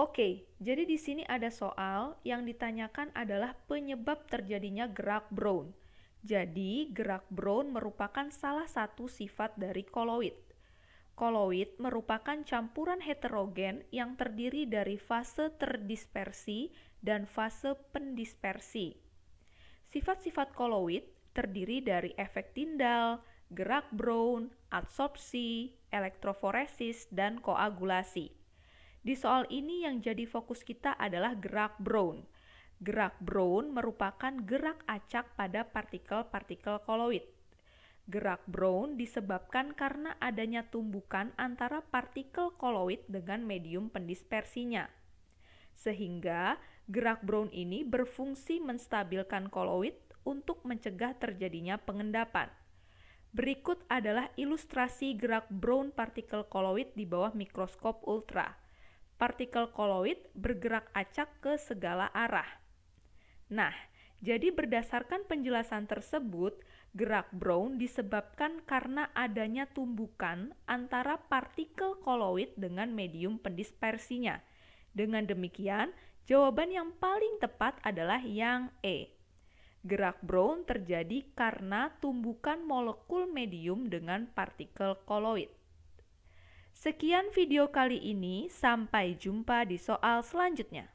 Oke, jadi di sini ada soal yang ditanyakan adalah penyebab terjadinya gerak Brown. Jadi, gerak Brown merupakan salah satu sifat dari koloid. Koloid merupakan campuran heterogen yang terdiri dari fase terdispersi dan fase pendispersi. Sifat-sifat koloid terdiri dari efek tindal, gerak Brown, adsorpsi, elektroforesis, dan koagulasi. Di soal ini yang jadi fokus kita adalah gerak Brown. Gerak Brown merupakan gerak acak pada partikel-partikel koloid. Gerak Brown disebabkan karena adanya tumbukan antara partikel koloid dengan medium pendispersinya. Sehingga gerak Brown ini berfungsi menstabilkan koloid untuk mencegah terjadinya pengendapan. Berikut adalah ilustrasi gerak Brown partikel koloid di bawah mikroskop ultra partikel koloid bergerak acak ke segala arah. Nah, jadi berdasarkan penjelasan tersebut, gerak Brown disebabkan karena adanya tumbukan antara partikel koloid dengan medium pendispersinya. Dengan demikian, jawaban yang paling tepat adalah yang E. Gerak Brown terjadi karena tumbukan molekul medium dengan partikel koloid. Sekian video kali ini, sampai jumpa di soal selanjutnya.